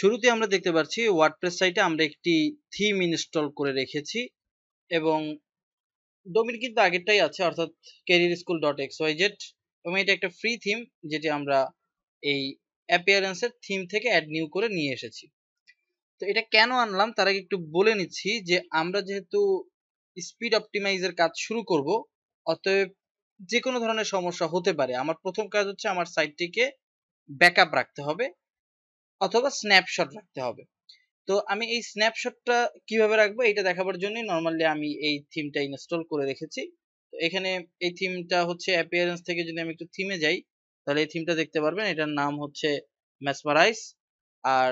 শুরুতে আমরা দেখতে পাচ্ছি ওয়ার্ডপ্রেস সাইটে আমরা একটি থিম ইনস্টল করে রেখেছি এবং ডোমিন কিন্তু আগেরটাই আছে অর্থাৎ career school dot X Y Z এবং এটা একটা ফ্রি থিম যেটি আমরা এই অ্যাপিয়ারেন্সের থিম থেকে অ্যাড নিউ করে নিয়ে এসেছি তো এটা কেন আনলাম তার আগে একটু বলে নিচ্ছি যে আমরা যেহেতু স্পিড অপটিমাইজের কাজ শুরু করব অতএব যে কোনো ধরনের সমস্যা হতে পারে আমার প্রথম কাজ হচ্ছে আমার সাইটটিকে ব্যাকআপ রাখতে হবে অথবা স্ন্যাপশট রাখতে হবে তো আমি এই স্ন্যাপশটটা কিভাবে রাখবো এটা দেখাবার জন্যই নর্মালি আমি এই থিমটা ইনস্টল করে রেখেছি তো এখানে এই থিমটা হচ্ছে অ্যাপিয়ারেন্স থেকে যদি আমি একটু থিমে যাই তাহলে এই থিমটা দেখতে পারবেন এটার নাম হচ্ছে ম্যাসমারাইজ আর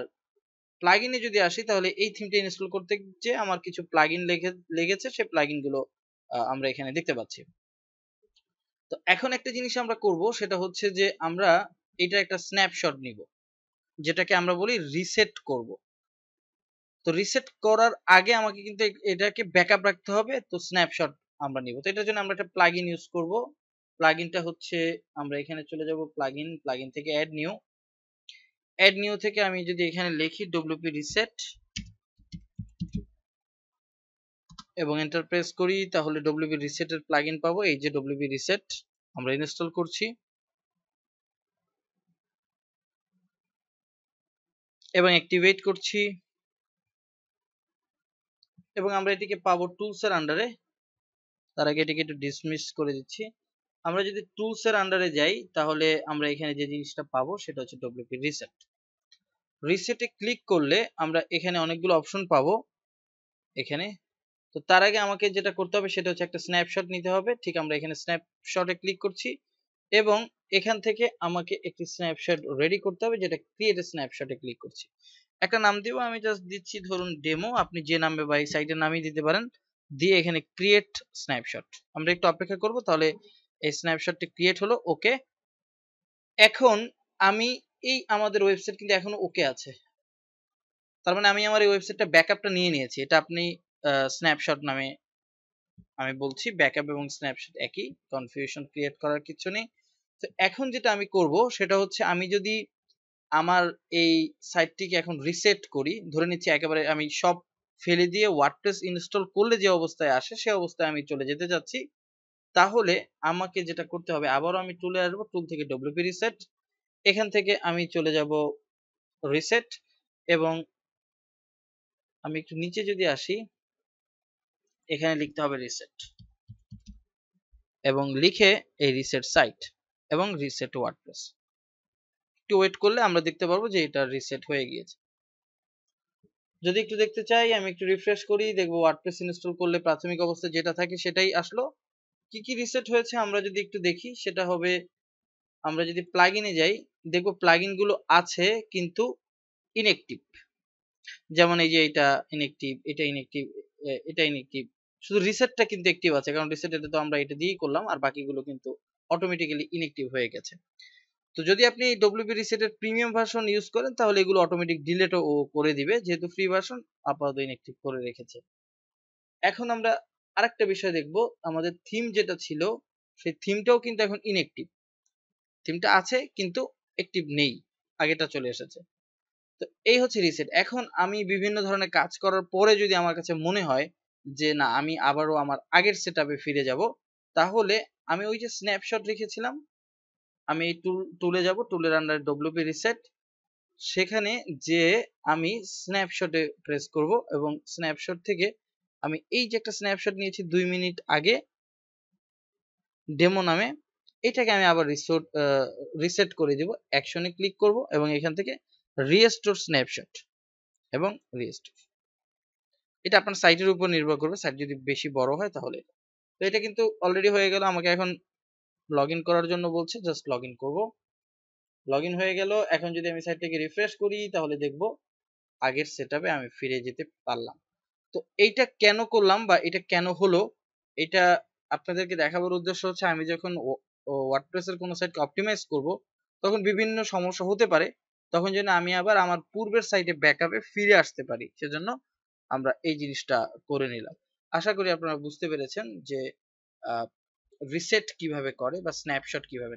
প্লাগইনে যদি আসি তাহলে এই থিমটা ইনস্টল করতে যে আমার কিছু প্লাগইন লেগে লেগেছে সেই প্লাগইনগুলো আমরা এখানে দেখতে পাচ্ছি তো এখন একটা জিনিস আমরা করব সেটা হচ্ছে যে আমরা এটা একটা স্ন্যাপশট নিব যেটাকে আমরা বলি রিসেট করব তো রিসেট করার আগে আমাকে কিন্তু এটাকে ব্যাকআপ রাখতে হবে তো স্ন্যাপশট আমরা নিব তো এটার জন্য আমরা একটা প্লাগইন ইউজ করব প্লাগইনটা হচ্ছে আমরা এখানে চলে যাব প্লাগইন প্লাগইন থেকে অ্যাড নিউ অ্যাড নিউ থেকে আমি যদি এখানে লিখি ডব্লিউপি রিসেট এবং এন্টার প্রেস করি তাহলে ডব্লিউপি রিসেটের প্লাগইন পাবো এই যে ডব্লিউপি রিসেট আমরা ইনস্টল করছি এবং অ্যাক্টিভেট করছি এবং আমরা এটিকে পাবো এর আন্ডারে তার আগে এটিকে একটু ডিসমিস করে দিচ্ছি আমরা যদি টুলস এর আন্ডারে যাই তাহলে আমরা এখানে যে জিনিসটা পাবো সেটা হচ্ছে ডব্লিউপি রিসেট রিসেটে ক্লিক করলে আমরা এখানে অনেকগুলো অপশন পাবো এখানে তো তার আগে আমাকে যেটা করতে হবে সেটা হচ্ছে একটা স্ন্যাপশট নিতে হবে ঠিক আমরা এখানে স্ন্যাপশটে ক্লিক করছি এবং এখান থেকে আমাকে একটি স্ন্যাপশট রেডি করতে হবে যেটা ক্রিয়েট স্ন্যাপশটে ক্লিক করছি একটা নাম দিব আমি জাস্ট দিচ্ছি ধরুন ডেমো আপনি যে নামে বা এই সাইটের নামই দিতে পারেন দিয়ে এখানে ক্রিয়েট স্ন্যাপশট আমরা একটু অপেক্ষা করব তাহলে এই স্ন্যাপশটটি ক্রিয়েট হলো ওকে এখন আমি এই আমাদের ওয়েবসাইট কিন্তু এখনো ওকে আছে তার মানে আমি আমার এই ওয়েবসাইটটা ব্যাকআপটা নিয়ে নিয়েছি এটা আপনি স্ন্যাপশট নামে আমি বলছি ব্যাকআপ এবং স্ন্যাপশট একই কনফিউশন ক্রিয়েট করার কিছু নেই তো এখন যেটা আমি করব সেটা হচ্ছে আমি যদি আমার এই সাইটটিকে এখন রিসেট করি ধরে নিচ্ছি একেবারে আমি সব ফেলে দিয়ে ওয়ার্ডপ্রেস ইনস্টল করলে যে অবস্থায় আসে সে অবস্থায় আমি চলে যেতে চাচ্ছি তাহলে আমাকে যেটা করতে হবে আবারও আমি টুলে আসবো টুল থেকে ডব্লিউপি রিসেট এখান থেকে আমি চলে যাব রিসেট এবং আমি একটু নিচে যদি আসি এখানে লিখতে হবে রিসেট এবং লিখে এই রিসেট সাইট এবং রিসেট ওয়ার্ডপ্রেস একটু ওয়েট করলে আমরা দেখতে পারবো যে এটা রিসেট হয়ে গিয়েছে যদি একটু দেখতে চাই আমি একটু রিফ্রেশ করি দেখবো ওয়ার্ডপ্রেস ইনস্টল করলে প্রাথমিক অবস্থা যেটা থাকে সেটাই আসলো কি কি রিসেট হয়েছে আমরা যদি একটু দেখি সেটা হবে আমরা যদি প্লাগইনে যাই দেখবো প্লাগইনগুলো আছে কিন্তু ইনএক্টিভ যেমন এই যে এটা ইনএক্টিভ এটা ইনএক্টিভ এটা ইনএক্টিভ শুধু রিসেটটা কিন্তু অ্যাক্টিভ আছে কারণ রিসেট তো আমরা এটা দিয়েই করলাম আর বাকিগুলো কিন্তু অটোমেটিক্যালি ইনঅ্যাক্টিভ হয়ে গেছে তো যদি আপনি এই ডব্লিউবি রিসেটের প্রিমিয়াম ভার্সন ইউজ করেন তাহলে এগুলো অটোমেটিক ডিলেটও ও করে দিবে যেহেতু ফ্রি ভার্সন আপাতত ইনঅ্যাক্টিভ করে রেখেছে এখন আমরা আরেকটা বিষয় দেখব আমাদের থিম যেটা ছিল সেই থিমটাও কিন্তু এখন ইনঅ্যাক্টিভ থিমটা আছে কিন্তু অ্যাক্টিভ নেই আগেটা চলে এসেছে তো এই হচ্ছে রিসেট এখন আমি বিভিন্ন ধরনের কাজ করার পরে যদি আমার কাছে মনে হয় যে না আমি আবারও আমার আগের সেট ফিরে যাব তাহলে আমি ওই যে স্ন্যাপশট রেখেছিলাম আমি এই টুল টুলে যাব টুলের ডব্লিউ ডব্লিউপি রিসেট সেখানে যে আমি স্ন্যাপশটে প্রেস করব এবং স্ন্যাপশট থেকে আমি এই যে একটা স্ন্যাপশট নিয়েছি দুই মিনিট আগে ডেমো নামে এটাকে আমি আবার রিসোর্ট রিসেট করে দেব অ্যাকশনে ক্লিক করব এবং এখান থেকে রিস্টোর স্ন্যাপশট এবং রিস্টোর এটা আপনার সাইটের উপর নির্ভর করবে সাইট যদি বেশি বড় হয় তাহলে তো এটা কিন্তু অলরেডি হয়ে গেল আমাকে এখন লগ করার জন্য বলছে জাস্ট লগ ইন করবো লগ হয়ে গেল এখন যদি আমি সাইটটাকে রিফ্রেশ করি তাহলে দেখব আগের সেট আমি ফিরে যেতে পারলাম তো এইটা কেন করলাম বা এটা কেন হলো এটা আপনাদেরকে দেখাবার উদ্দেশ্য হচ্ছে আমি যখন ওয়ার্ডপ্রেসের কোনো সাইটকে অপটিমাইজ করব তখন বিভিন্ন সমস্যা হতে পারে তখন যেন আমি আবার আমার পূর্বের সাইটে ব্যাকআপে ফিরে আসতে পারি সেজন্য আমরা এই জিনিসটা করে নিলাম আশা করি আপনারা বুঝতে পেরেছেন যে রিসেট কিভাবে করে বা স্ন্যাপশট কিভাবে